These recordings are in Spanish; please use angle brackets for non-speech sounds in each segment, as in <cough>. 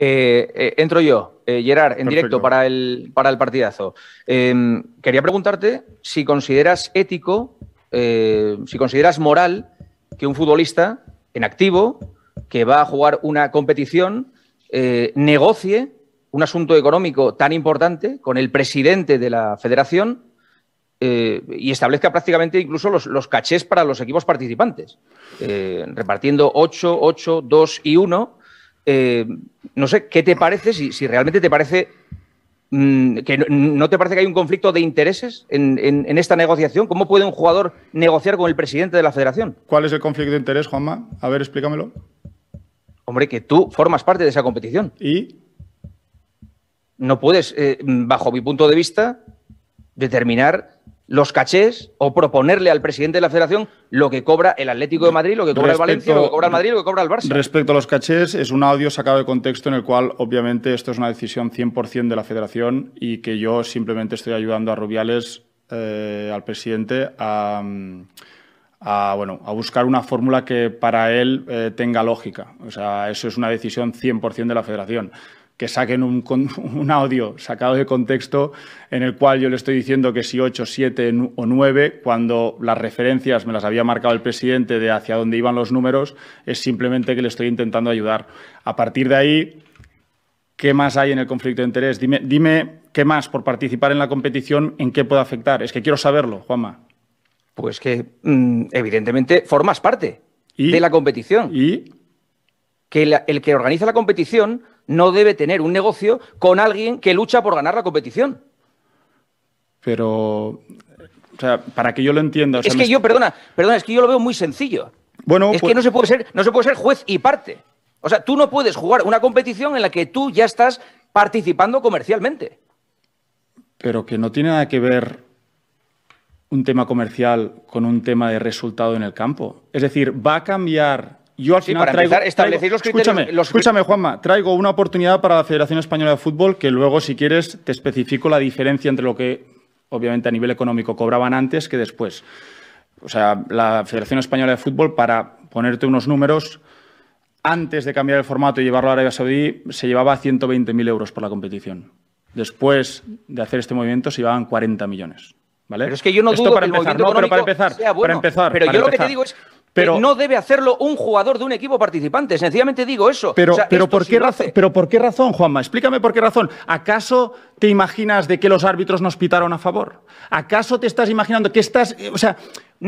Eh, eh, entro yo, eh, Gerard, en directo para el, para el partidazo. Em, quería preguntarte si consideras ético, si consideras moral que un futbolista en activo que va a jugar una competición negocie un asunto económico tan importante con el presidente de la federación y establezca prácticamente incluso los, cachés para los equipos participantes, repartiendo 8, 8, 2 y 1 eh, no sé, ¿qué te parece? Si, si realmente te parece mm, que no, te parece que hay un conflicto de intereses en, esta negociación. ¿Cómo puede un jugador negociar con el presidente de la federación? ¿Cuál es el conflicto de interés, Juanma? A ver, explícamelo. Hombre, que tú formas parte de esa competición. ¿Y? No puedes, eh, bajo mi punto de vista, determinar los cachés o proponerle al presidente de la federación lo que cobra el Atlético de Madrid, lo que cobra el Valencia, lo que cobra el Madrid, lo que cobra el Barça. Respecto a los cachés, es un audio sacado de contexto en el cual, obviamente, esto es una decisión 100% de la federación y que yo simplemente estoy ayudando a Rubiales, eh, al presidente, a, bueno, a buscar una fórmula que para él eh, tenga lógica. O sea, eso es una decisión 100% de la federación que saquen <laughs> un, audio sacado de contexto en el cual yo le estoy diciendo que si 8, 7 o 9, cuando las referencias me las había marcado el presidente de hacia dónde iban los números, es simplemente que le estoy intentando ayudar. A partir de ahí, ¿qué más hay en el conflicto de interés? Dime, dime qué más por participar en la competición, en qué puede afectar. Es que quiero saberlo, Juanma. Pues que mm, evidentemente formas parte de la competición. Y que el que organiza la competición no debe tener un negocio con alguien que lucha por ganar la competición. Pero, o sea, para que yo lo entienda. es que yo, perdona, perdona, es que yo lo veo muy sencillo. Bueno, es que pues- no se puede ser, no se puede ser juez y parte. O sea, tú no puedes jugar una competición en la que tú ya estás participando comercialmente. Pero que no tiene nada que ver un tema comercial con un tema de resultado en el campo. Es decir, va a cambiar yo al para traigo, los criterios. Escúchame, Juanma, traigo una oportunidad para la Federación Española de Fútbol que luego, si quieres, te especifico la diferencia entre lo que, obviamente, a nivel económico cobraban antes que después. O sea, la Federación Española de Fútbol, para ponerte unos números, antes de cambiar el formato y llevarlo a Arabia Saudí, se llevaba 120.000 euros por la competición. Después de hacer este movimiento, se llevaban 40 millones. ¿Vale? Pero es que yo no Esto para empezar, el no, pero para empezar, para empezar, Pero yo lo que te digo es pero, eh, no debe hacerlo un jugador de un equipo participante. Sencillamente digo eso. Pero, ¿por, qué razón, Juanma? Explícame por qué razón. ¿Acaso te imaginas de que los árbitros nos pitaron a favor? ¿Acaso te estás imaginando que estás... Eh, o sea,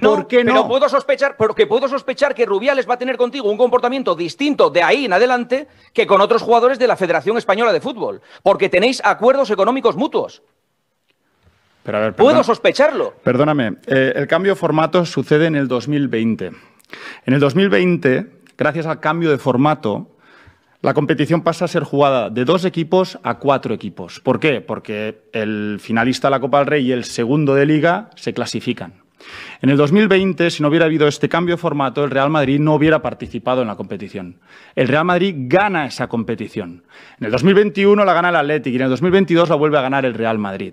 ¿por qué no? Pero puedo sospechar, porque puedo sospechar que Rubiales va a tener contigo un comportamiento distinto de ahí en adelante que con otros jugadores de la Federación Española de Fútbol, porque tenéis acuerdos económicos mutuos. Pero Puedo sospecharlo. Perdóname, eh, el cambio de formato sucede en el 2020. En el 2020, gracias al cambio de formato, la competición pasa a ser jugada de dos equipos a cuatro equipos. ¿Por qué? Porque el finalista de la Copa del Rey y el segundo de liga se clasifican. En el 2020, si no hubiera habido este cambio de formato, el Real Madrid no hubiera participado en la competición. El Real Madrid gana esa competición. En el 2021 la gana el Atlético y en el 2022 la vuelve a ganar el Real Madrid.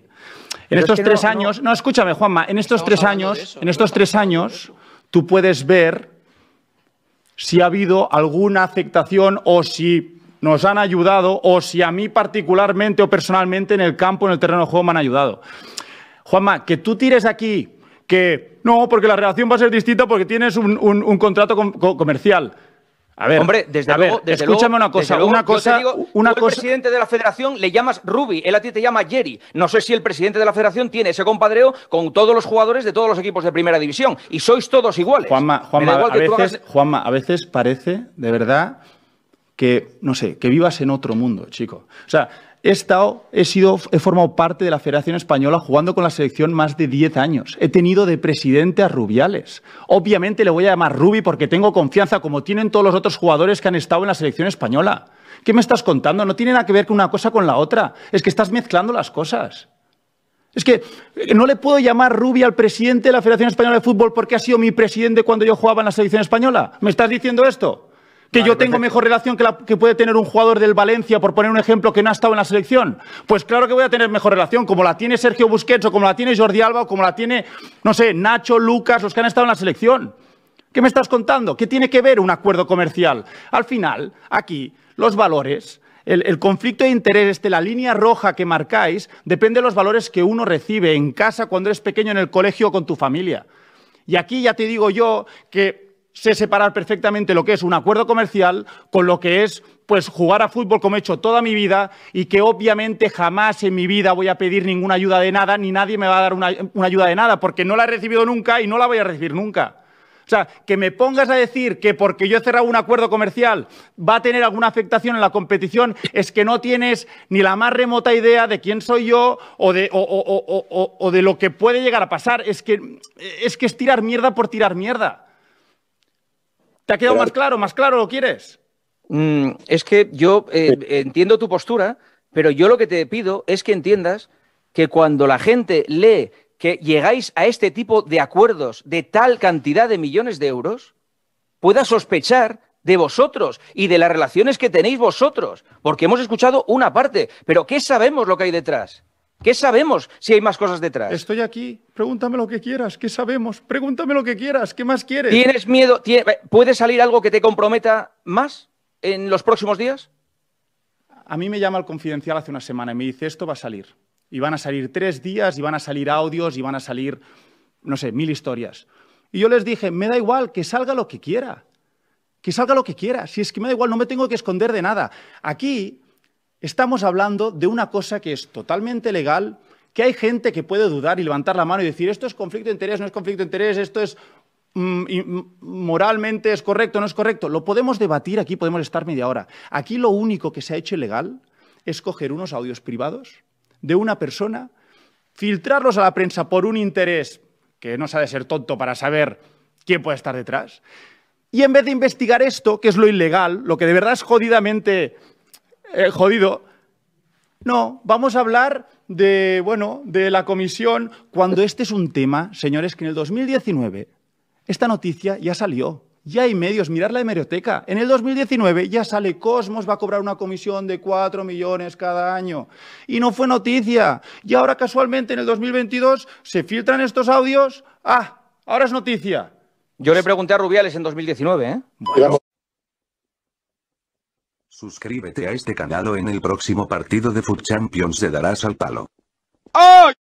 En estos tres años, no. escúchame Juanma, en estos tres años, en estos tres años, tú puedes ver si ha habido alguna aceptación o si nos han ayudado o si a mí particularmente o personalmente en el campo, en el terreno de juego me han ayudado. Juanma, que tú tires aquí que no, porque la relación va a ser distinta porque tienes un, contrato comercial. A ver, Hombre, desde luego, escúchame una cosa, una cosa, presidente de la Federación le llamas Ruby, él a ti te llama Jerry. No sé si el presidente de la Federación tiene ese compadreo con todos los jugadores de todos los equipos de Primera División y sois todos iguales. Juanma, Juanma a veces parece, de verdad, que, no sé, que vivas en otro mundo, chico. O sea, he estado, he sido, he formado parte de la Federación Española jugando con la selección más de 10 años. He tenido de presidente a Rubiales. Obviamente le voy a llamar Rubi porque tengo confianza, como tienen todos los otros jugadores que han estado en la selección española. ¿Qué me estás contando? No tiene nada que ver con una cosa con la otra. Es que estás mezclando las cosas. Es que eh, no le puedo llamar Rubi al presidente de la Federación Española de Fútbol porque ha sido mi presidente cuando yo jugaba en la selección española. ¿Me estás diciendo esto? que yo tengo mejor relación que la que puede tener un jugador del Valencia, por poner un ejemplo, que no ha estado en la selección? Pues claro que voy a tener mejor relación, como la tiene Sergio Busquets o como la tiene Jordi Alba o como la tiene, no sé, Nacho, Lucas, los que han estado en la selección. ¿Qué me estás contando? ¿Qué tiene que ver un acuerdo comercial? Al final, aquí, los valores, el, conflicto de interés, de la línea roja que marcáis, depende de los valores que uno recibe en casa, cuando eres pequeño, en el colegio o con tu familia. Y aquí ya te digo yo que sé separar perfectamente lo que es un acuerdo comercial con lo que es pues jugar a fútbol como he hecho toda mi vida y que obviamente jamás en mi vida voy a pedir ninguna ayuda de nada ni nadie me va a dar una, ayuda de nada porque no la he recibido nunca y no la voy a recibir nunca. O sea, que me pongas a decir que porque yo he cerrado un acuerdo comercial va a tener alguna afectación en la competición, es que no tienes ni la más remota idea de quién soy yo o de, o, de lo que puede llegar a pasar. Es que, es que es tirar mierda por tirar mierda. ¿Te ha quedado más claro? ¿Más claro lo quieres? Mm, es que yo eh, entiendo tu postura, pero yo lo que te pido es que entiendas que cuando la gente lee que llegáis a este tipo de acuerdos de tal cantidad de millones de euros, pueda sospechar de vosotros y de las relaciones que tenéis vosotros, porque hemos escuchado una parte, pero ¿qué sabemos lo que hay detrás? ¿Qué sabemos si hay más cosas detrás? Estoy aquí, pregúntame lo que quieras, ¿qué sabemos? Pregúntame lo que quieras, ¿qué más quieres? ¿Tienes miedo? Eh, ¿Puede salir algo que te comprometa más en los próximos días? A mí me llama el confidencial hace una semana y me dice, esto va a salir. Y van a salir tres días, y van a salir audios, y van a salir, no sé, mil historias. Y yo les dije, me da igual, que salga lo que quiera. Que salga lo que quiera. Si es que me da igual, no me tengo que esconder de nada. Aquí Estamos hablando de una cosa que es totalmente legal, que hay gente que puede dudar y levantar la mano y decir, esto es conflicto de interés, no es conflicto de interés, esto es mm, mm, moralmente es correcto, no es correcto. Lo podemos debatir aquí, podemos estar media hora. Aquí lo único que se ha hecho ilegal es coger unos audios privados de una persona, filtrarlos a la prensa por un interés que no se ha de ser tonto para saber quién puede estar detrás. Y en vez de investigar esto, que es lo ilegal, lo que de verdad es jodidamente eh, jodido. No, vamos a hablar de, bueno, de la comisión, cuando este es un tema, señores, que en el 2019 esta noticia ya salió. Ya hay medios, mirar la hemeroteca. En el 2019 ya sale Cosmos, va a cobrar una comisión de 4 millones cada año. Y no fue noticia. Y ahora casualmente en el 2022 se filtran estos audios. Ah, ahora es noticia. Yo le pregunté a Rubiales en 2019, ¿eh? Suscríbete a este canal o en el próximo partido de Food Champions te darás al palo. ¡Ay!